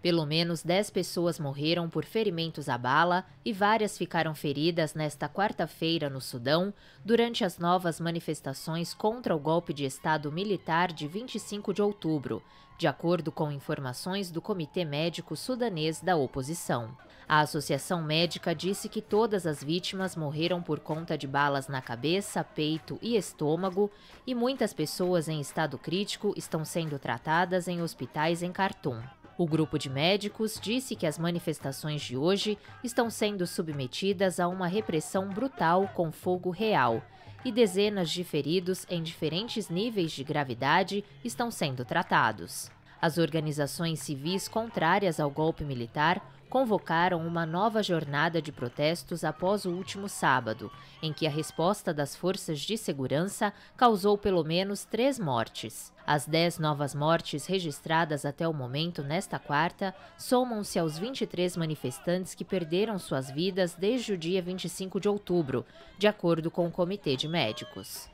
Pelo menos 10 pessoas morreram por ferimentos à bala e várias ficaram feridas nesta quarta-feira no Sudão durante as novas manifestações contra o golpe de Estado militar de 25 de outubro, de acordo com informações do Comitê Médico Sudanês da oposição. A Associação Médica disse que todas as vítimas morreram por conta de balas na cabeça, peito e estômago, e muitas pessoas em estado crítico estão sendo tratadas em hospitais em Khartoum. O grupo de médicos disse que as manifestações de hoje estão sendo submetidas a uma repressão brutal com fogo real e dezenas de feridos em diferentes níveis de gravidade estão sendo tratados. As organizações civis contrárias ao golpe militar convocaram uma nova jornada de protestos após o último sábado, em que a resposta das forças de segurança causou pelo menos três mortes. As dez novas mortes registradas até o momento nesta quarta somam-se aos 23 manifestantes que perderam suas vidas desde o dia 25 de outubro, de acordo com o Comitê de Médicos.